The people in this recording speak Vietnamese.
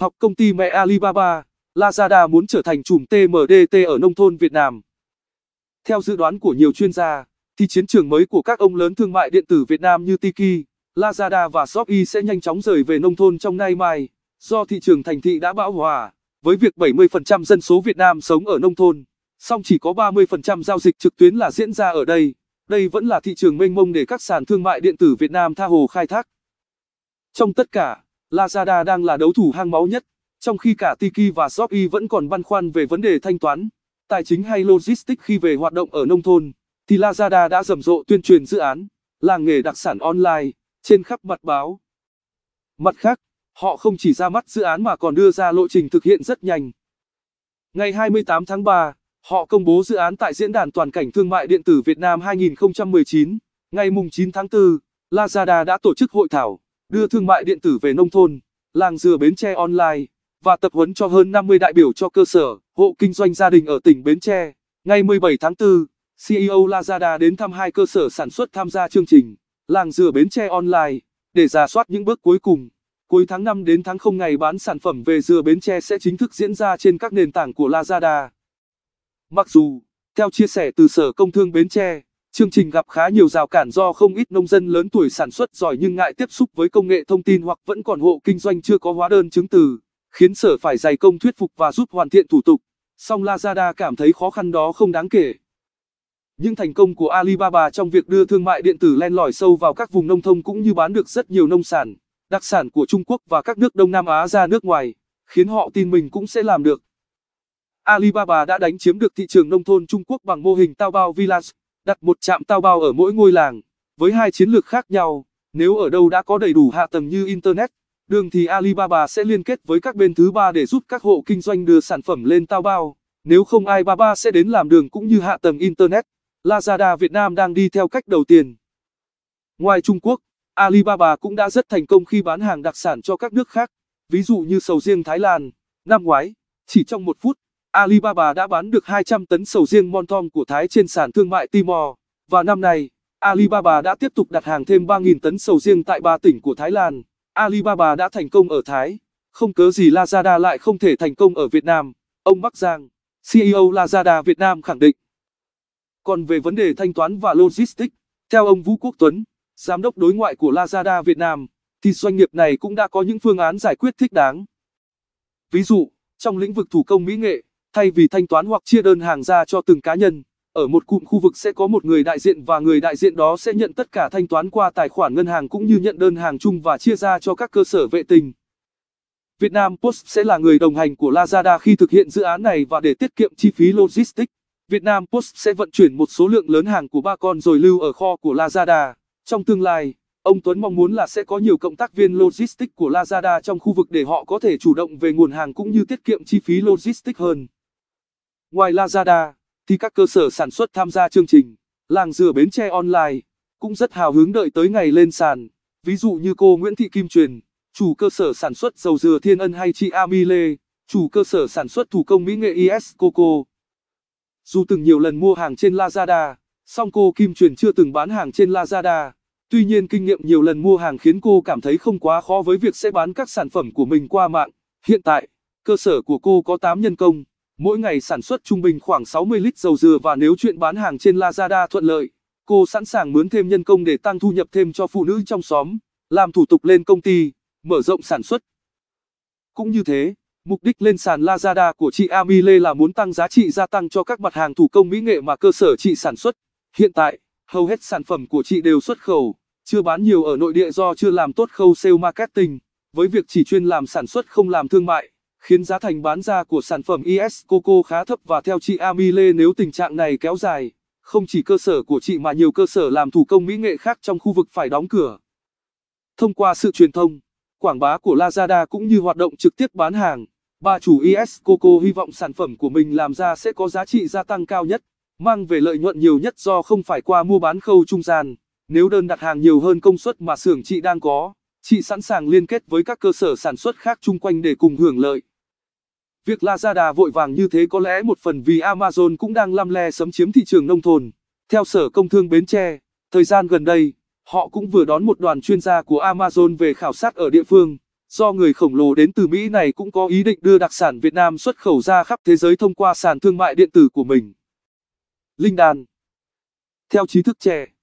Học công ty mẹ Alibaba, Lazada muốn trở thành chùm TMDT ở nông thôn Việt Nam. Theo dự đoán của nhiều chuyên gia, thì chiến trường mới của các ông lớn thương mại điện tử Việt Nam như Tiki, Lazada và Shopee sẽ nhanh chóng rời về nông thôn trong nay mai, do thị trường thành thị đã bão hòa. Với việc 70% dân số Việt Nam sống ở nông thôn, song chỉ có 30% giao dịch trực tuyến là diễn ra ở đây, đây vẫn là thị trường mênh mông để các sàn thương mại điện tử Việt Nam tha hồ khai thác. Trong tất cả, Lazada đang là đấu thủ hang máu nhất, trong khi cả Tiki và Shopee vẫn còn băn khoăn về vấn đề thanh toán, tài chính hay logistics khi về hoạt động ở nông thôn, thì Lazada đã rầm rộ tuyên truyền dự án làng nghề đặc sản online trên khắp mặt báo. Mặt khác, họ không chỉ ra mắt dự án mà còn đưa ra lộ trình thực hiện rất nhanh. Ngày 28 tháng 3, họ công bố dự án tại Diễn đàn Toàn cảnh Thương mại Điện tử Việt Nam 2019. Ngày 9 tháng 4, Lazada đã tổ chức hội thảo đưa thương mại điện tử về nông thôn, làng dừa Bến Tre online và tập huấn cho hơn 50 đại biểu cho cơ sở, hộ kinh doanh gia đình ở tỉnh Bến Tre. Ngày 17 tháng 4, CEO Lazada đến thăm hai cơ sở sản xuất tham gia chương trình Làng dừa Bến Tre online để giả soát những bước cuối cùng. Cuối tháng 5 đến tháng 0 ngày bán sản phẩm về dừa Bến Tre sẽ chính thức diễn ra trên các nền tảng của Lazada. Mặc dù, theo chia sẻ từ Sở Công Thương Bến Tre, Chương trình gặp khá nhiều rào cản do không ít nông dân lớn tuổi sản xuất giỏi nhưng ngại tiếp xúc với công nghệ thông tin hoặc vẫn còn hộ kinh doanh chưa có hóa đơn chứng từ, khiến sở phải dày công thuyết phục và giúp hoàn thiện thủ tục. Song Lazada cảm thấy khó khăn đó không đáng kể. Những thành công của Alibaba trong việc đưa thương mại điện tử len lỏi sâu vào các vùng nông thôn cũng như bán được rất nhiều nông sản, đặc sản của Trung Quốc và các nước Đông Nam Á ra nước ngoài, khiến họ tin mình cũng sẽ làm được. Alibaba đã đánh chiếm được thị trường nông thôn Trung Quốc bằng mô hình Taobao Village, đặt một trạm tao bao ở mỗi ngôi làng. Với hai chiến lược khác nhau, nếu ở đâu đã có đầy đủ hạ tầng như Internet, đường thì Alibaba sẽ liên kết với các bên thứ ba để giúp các hộ kinh doanh đưa sản phẩm lên tao bao. Nếu không Alibaba sẽ đến làm đường cũng như hạ tầng Internet. Lazada Việt Nam đang đi theo cách đầu tiên. Ngoài Trung Quốc, Alibaba cũng đã rất thành công khi bán hàng đặc sản cho các nước khác, ví dụ như sầu riêng Thái Lan. Năm ngoái, chỉ trong một phút, Alibaba đã bán được 200 tấn sầu riêng Montong của Thái trên sàn thương mại Timor, và năm nay, Alibaba đã tiếp tục đặt hàng thêm 3.000 tấn sầu riêng tại ba tỉnh của Thái Lan. Alibaba đã thành công ở Thái, không cớ gì Lazada lại không thể thành công ở Việt Nam, ông Bắc Giang, CEO Lazada Việt Nam khẳng định. Còn về vấn đề thanh toán và logistics, theo ông Vũ Quốc Tuấn, giám đốc đối ngoại của Lazada Việt Nam, thì doanh nghiệp này cũng đã có những phương án giải quyết thích đáng. Ví dụ, trong lĩnh vực thủ công mỹ nghệ, Thay vì thanh toán hoặc chia đơn hàng ra cho từng cá nhân, ở một cụm khu vực sẽ có một người đại diện và người đại diện đó sẽ nhận tất cả thanh toán qua tài khoản ngân hàng cũng như nhận đơn hàng chung và chia ra cho các cơ sở vệ tinh. Việt Nam Post sẽ là người đồng hành của Lazada khi thực hiện dự án này và để tiết kiệm chi phí logistics, Việt Nam Post sẽ vận chuyển một số lượng lớn hàng của ba con rồi lưu ở kho của Lazada. Trong tương lai, ông Tuấn mong muốn là sẽ có nhiều cộng tác viên logistics của Lazada trong khu vực để họ có thể chủ động về nguồn hàng cũng như tiết kiệm chi phí logistics hơn. Ngoài Lazada, thì các cơ sở sản xuất tham gia chương trình Làng Dừa Bến Tre Online cũng rất hào hứng đợi tới ngày lên sàn. Ví dụ như cô Nguyễn Thị Kim Truyền, chủ cơ sở sản xuất dầu dừa Thiên Ân hay chị Ami Lê, chủ cơ sở sản xuất thủ công mỹ nghệ IS Coco. Dù từng nhiều lần mua hàng trên Lazada, song cô Kim Truyền chưa từng bán hàng trên Lazada. Tuy nhiên kinh nghiệm nhiều lần mua hàng khiến cô cảm thấy không quá khó với việc sẽ bán các sản phẩm của mình qua mạng. Hiện tại, cơ sở của cô có 8 nhân công mỗi ngày sản xuất trung bình khoảng 60 lít dầu dừa và nếu chuyện bán hàng trên Lazada thuận lợi, cô sẵn sàng mướn thêm nhân công để tăng thu nhập thêm cho phụ nữ trong xóm, làm thủ tục lên công ty, mở rộng sản xuất. Cũng như thế, mục đích lên sàn Lazada của chị Amile là muốn tăng giá trị gia tăng cho các mặt hàng thủ công mỹ nghệ mà cơ sở chị sản xuất. Hiện tại, hầu hết sản phẩm của chị đều xuất khẩu, chưa bán nhiều ở nội địa do chưa làm tốt khâu sale marketing, với việc chỉ chuyên làm sản xuất không làm thương mại khiến giá thành bán ra của sản phẩm IS Coco khá thấp và theo chị Amile nếu tình trạng này kéo dài, không chỉ cơ sở của chị mà nhiều cơ sở làm thủ công mỹ nghệ khác trong khu vực phải đóng cửa. Thông qua sự truyền thông, quảng bá của Lazada cũng như hoạt động trực tiếp bán hàng, bà chủ IS Coco hy vọng sản phẩm của mình làm ra sẽ có giá trị gia tăng cao nhất, mang về lợi nhuận nhiều nhất do không phải qua mua bán khâu trung gian. Nếu đơn đặt hàng nhiều hơn công suất mà xưởng chị đang có, chị sẵn sàng liên kết với các cơ sở sản xuất khác chung quanh để cùng hưởng lợi. Việc Lazada vội vàng như thế có lẽ một phần vì Amazon cũng đang lăm le sấm chiếm thị trường nông thôn. Theo Sở Công Thương Bến Tre, thời gian gần đây, họ cũng vừa đón một đoàn chuyên gia của Amazon về khảo sát ở địa phương. Do người khổng lồ đến từ Mỹ này cũng có ý định đưa đặc sản Việt Nam xuất khẩu ra khắp thế giới thông qua sàn thương mại điện tử của mình. Linh Đan Theo trí thức trẻ